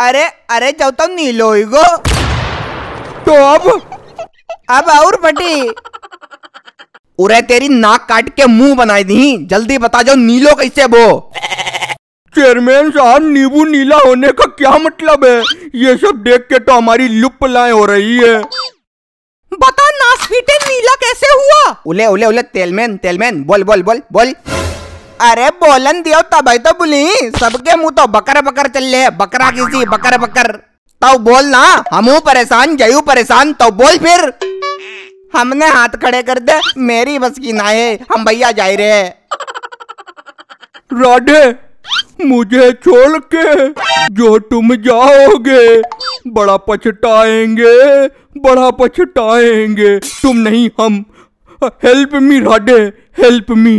अरे अरे चौथा तो नीलो गो तो अब अब और बटी उरे तेरी नाक काट के मुंह बनाई दी जल्दी बता जाओ नीलो कैसे वो चेयरमैन साहब नींबू नीला होने का क्या मतलब है ये सब देख के तो हमारी लुप लाए हो रही है बता नासपीटे नीला कैसे हुआ उले उले उले तेलमैन तेलमैन बोल बोल बोल बोल अरे बोलन दियो तब तो बोली सबके मुंह तो बकर बकर चल ले बकरा किसी बकर बकर तो बोल ना हमू परेशान जयू परेशान तो बोल फिर हमने हाथ खड़े कर दे मेरी बस की ना है हम भैया जा रहे राधे मुझे छोड़ के जो तुम जाओगे बड़ा पछताएंगे बड़ा पछताएंगे तुम नहीं हम help me Radhe help me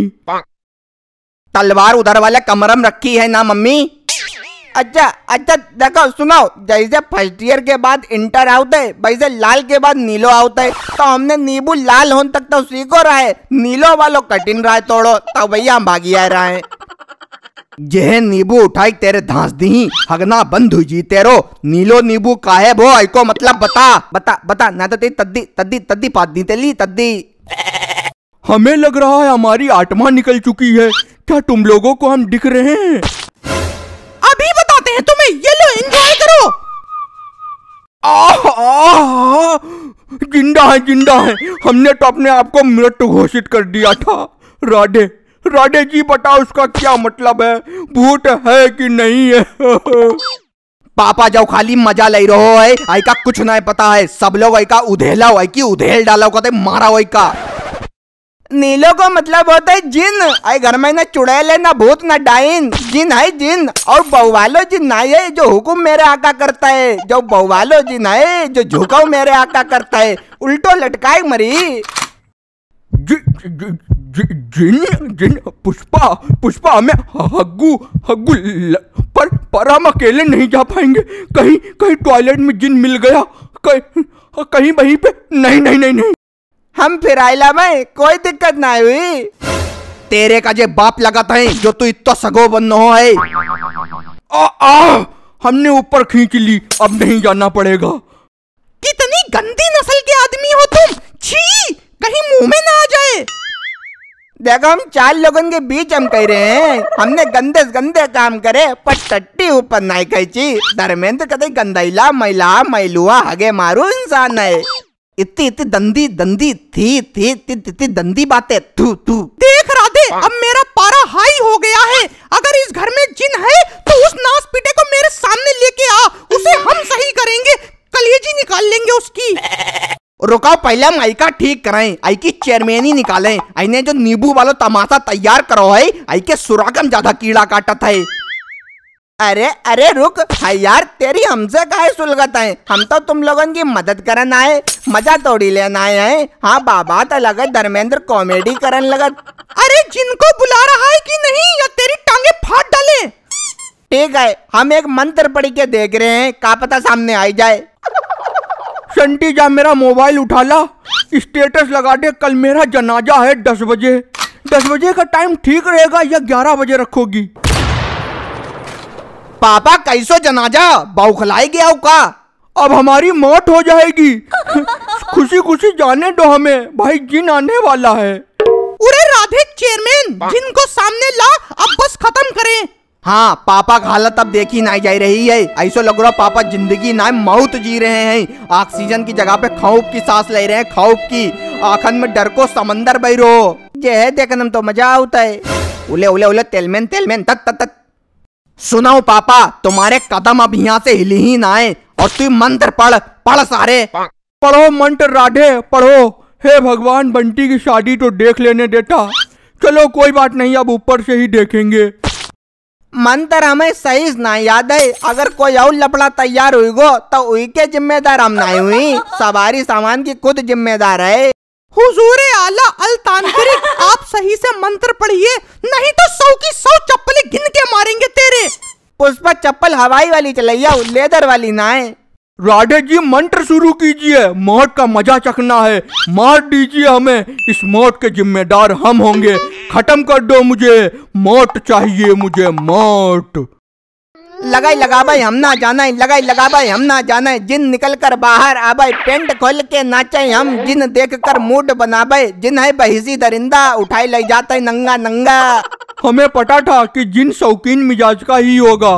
तलवार उधर कमरे कमरम रखी है ना मम्मी अच्छा अच्छा देखो सुनो जैसे फर्स्ट ईयर के बाद इंटर आउट है वैसे लाल के बाद नीलो आउट है तो हमने नींबू लाल होने तक तो सीखो रहा है नीलो वालो कठिन रहा है तोड़ो तो भैया हम भागी आ रहा है जेह नींबू उठाई तेरे धांस दी हगना बंद हुई तेरो नीलो नींबू है वो ऐको मतलब बता बता बता ना तो तेरी तद्दी तद्दी तद्दी पाद दी तेली तद्दी हमें लग रहा है हमारी आत्मा निकल चुकी है क्या तुम लोगों को हम दिख रहे हैं अभी बताते हैं तुम्हें ये लो एंजॉय करो जिंदा है जिंदा है हमने तो अपने आप को मृत घोषित कर दिया था राधे राधे जी बताओ उसका क्या मतलब है भूत है कि नहीं है पापा जाओ खाली मजा ले रहो है आई का कुछ नहीं पता है सब लोग आई का उधेला हुआ की उधेल डाला होता मारा हुआ का नीलो का मतलब होता है जिन आई घर में ना चुड़ैल है ना भूत ना डाइन जिन है जिन और बहुवालो जिन ना है जो हुकुम मेरे आका करता है जो बहुवालो जिन है जो झुकाव मेरे आका करता है उल्टो लटकाए मरी जिन जिन पुष्पा पुष्पा हमें हग्गू हग्गू पर पर हम अकेले नहीं जा पाएंगे कहीं कहीं टॉयलेट में जिन मिल गया कहीं कहीं वहीं पे नहीं नहीं नहीं नहीं हम फिर आइला में कोई दिक्कत ना हुई तेरे का जे बाप लगाता है जो तू इतना सगो बन हो है हमने ऊपर खींच ली अब नहीं जाना पड़ेगा कितनी गंदी नस्ल के आदमी हो तुम छी कहीं मुंह में ना आ जाए देखो हम चार लोगों के बीच हम कह रहे हैं हमने गंदे गंदे काम करे पर टट्टी ऊपर नहीं कही धर्मेंद्र कदम गंदैला मैला मैलुआ हगे मारू इंसान है इतनी इतनी दंदी दंदी थी थी इतनी दंदी बातें तू तू देख राधे अब मेरा पारा हाई हो गया है अगर इस घर में जिन है तो उस नाश पीटे को मेरे सामने लेके आ उसे हम सही करेंगे कलेजी निकाल लेंगे उसकी रुकाओ पहले हम आई का ठीक कराएं आई की चेयरमैनी निकालें आई ने जो नींबू वालो तमाशा तैयार करो है आई के सुरागम ज्यादा कीड़ा काटा था अरे अरे रुक हाँ यार तेरी हमसे काहे सुलगत है हम तो तुम लोगों की मदद करन आए मजा तोड़ी लेना आए हैं हाँ बाबा तो लगे धर्मेंद्र कॉमेडी करन लगत अरे जिनको बुला रहा है कि नहीं या तेरी टांगे फाट डाले ठीक है हम एक मंत्र पढ़ के देख रहे हैं का पता सामने आई जाए शंटी जा मेरा मोबाइल उठा ला स्टेटस लगा दे कल मेरा जनाजा है दस बजे दस बजे का टाइम ठीक रहेगा या ग्यारह बजे रखोगी पापा कैसो जनाजा बौखलाई गया का अब हमारी मौत हो जाएगी खुशी खुशी जाने दो हमें भाई जिन आने वाला है उरे राधे चेयरमैन जिनको सामने ला अब बस खत्म करें हाँ पापा की हालत अब देखी ना जा रही है ऐसा लग रहा पापा जिंदगी ना मौत जी रहे हैं ऑक्सीजन की जगह पे खौफ की सांस ले रहे हैं खौफ की आखन में डर को समंदर बैरो जे है देखने में तो मजा आता है उले उले उले तेलमेन तेलमेन तक तक तक सुनाओ पापा तुम्हारे कदम अब यहाँ से हिल ही ना आए और तुम मंत्र पढ़ पढ़ सारे पढ़ो मंत्र राधे पढ़ो हे भगवान बंटी की शादी तो देख लेने देता चलो कोई बात नहीं अब ऊपर से ही देखेंगे मंत्र हमें सही ना याद है अगर कोई और लपड़ा तैयार हुई गो तो उई के जिम्मेदार हम ना हुई सवारी सामान की खुद जिम्मेदार है हुजूरे आला अल तांत्रिक आप सही से मंत्र पढ़िए नहीं तो सौ की सौ चप्पल आपका चप्पल हवाई वाली चलैया लेदर वाली ना है राधे जी मंत्र शुरू कीजिए मौत का मजा चखना है मार दीजिए हमें इस मौत के जिम्मेदार हम होंगे खत्म कर दो मुझे मौत चाहिए मुझे मौत लगाई भाई हम ना जाना है लगाई भाई हम ना जाना है जिन निकल कर बाहर आबाई पेंट खोल के नाचे हम जिन देख कर मूड बनाबे जिन है बहिजी दरिंदा उठाई ले जाता है नंगा नंगा हमें पता था कि जिन शौकीन मिजाज का ही होगा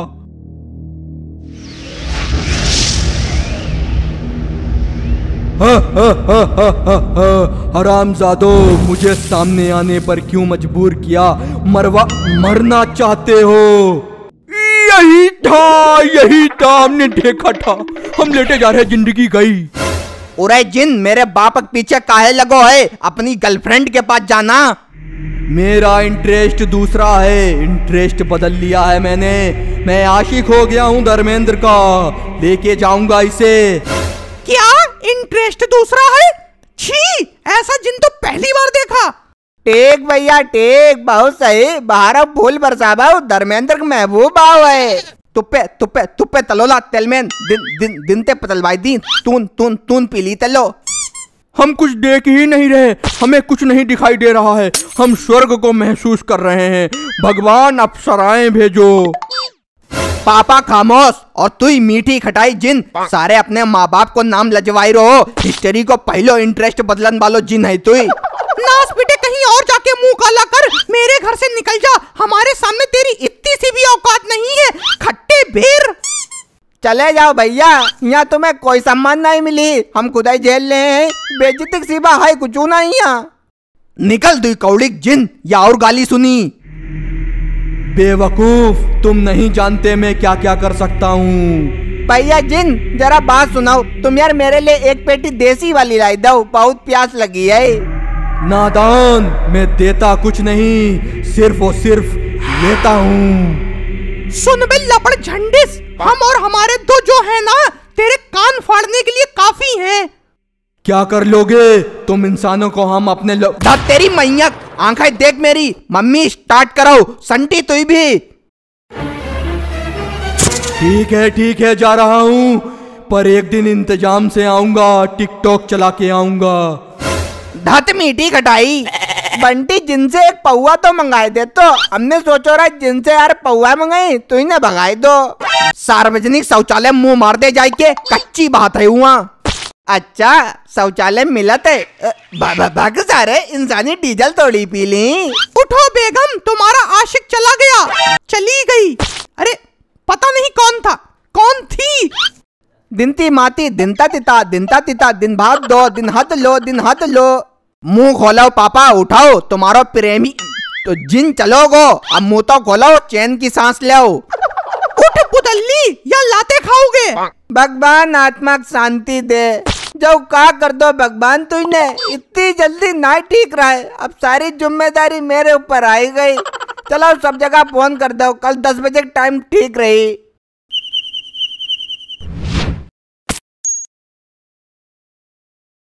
जादो मुझे सामने आने पर क्यों मजबूर किया मरवा मरना चाहते हो यही था यही था हमने देखा था हम लेटे जा रहे जिंदगी गई उरे जिन मेरे बाप के पीछे काहे लगो है अपनी गर्लफ्रेंड के पास जाना मेरा इंटरेस्ट दूसरा है इंटरेस्ट बदल लिया है मैंने मैं आशिक हो गया हूँ धर्मेंद्र का लेके जाऊंगा इसे क्या इंटरेस्ट दूसरा है छी ऐसा जिन तो पहली बार देखा टेक भैया टेक बहुत सही बाहर भूल बरसा बरसाबा धर्मेंद्र महबूब आओ है तुपे तुपे तुप्पे तलोला तेलमेन दिन दिन दिन ते पतलवाई दी तून तून तून पीली तलो हम कुछ देख ही नहीं रहे हमें कुछ नहीं दिखाई दे रहा है हम स्वर्ग को महसूस कर रहे हैं भगवान अप्सराएं भेजो पापा खामोश और तू मीठी खटाई जिन सारे अपने माँ बाप को नाम लजवाई रहो हिस्ट्री को पहलो इंटरेस्ट बदलन वालो जिन है तुई नास बेटे कहीं और जाके मुंह काला कर मेरे घर से निकल जा हमारे सामने तेरी इतनी सी भी औकात नहीं है खट्टे भेर चले जाओ भैया यहाँ तुम्हें कोई सम्मान नहीं मिली हम खुदाई जेल ले हैं सिवा है कुछ ना यहाँ निकल दुई कौड़ी जिन या और गाली सुनी बेवकूफ तुम नहीं जानते मैं क्या क्या कर सकता हूँ भैया जिन जरा बात सुनाओ तुम यार मेरे लिए एक पेटी देसी वाली लाई दो बहुत प्यास लगी है नादान मैं देता कुछ नहीं सिर्फ और सिर्फ लेता हूँ सुन बे लपड़ झंडिस हम और हमारे दो जो है ना तेरे कान फाड़ने के लिए काफी हैं। क्या कर लोगे तुम इंसानों को हम अपने लो... तेरी मैया आंखें देख मेरी मम्मी स्टार्ट कराओ संटी तुई भी ठीक है ठीक है जा रहा हूँ पर एक दिन इंतजाम से आऊंगा टिकटॉक चला के आऊंगा धत मीठी खटाई बंटी जिनसे एक पौवा तो मंगाए दे तो हमने सोचो रहा जिनसे यार पौवा मंगाई तो ही भगाए दो सार्वजनिक शौचालय मुंह मार दे जाए के कच्ची बात है हुआ अच्छा शौचालय मिलत है भाग सारे इंसानी डीजल थोड़ी पी ली उठो बेगम तुम्हारा आशिक चला गया चली गई अरे पता नहीं कौन था कौन थी दिनती माती दिनता तिता दिनता तिता दिन भाग दो दिन हाथ लो दिन हाथ लो मुंह खोलो पापा उठाओ तुम्हारो प्रेमी तो जिन चलोगो अब मुंह तो खोलो चैन की सांस ले कुदल्ली या लाते खाओगे भगवान आत्मा शांति दे जो का कर दो भगवान तुझने इतनी जल्दी ना ठीक रहा है अब सारी जिम्मेदारी मेरे ऊपर आई गई चलो सब जगह फोन कर दो कल दस बजे टाइम ठीक रही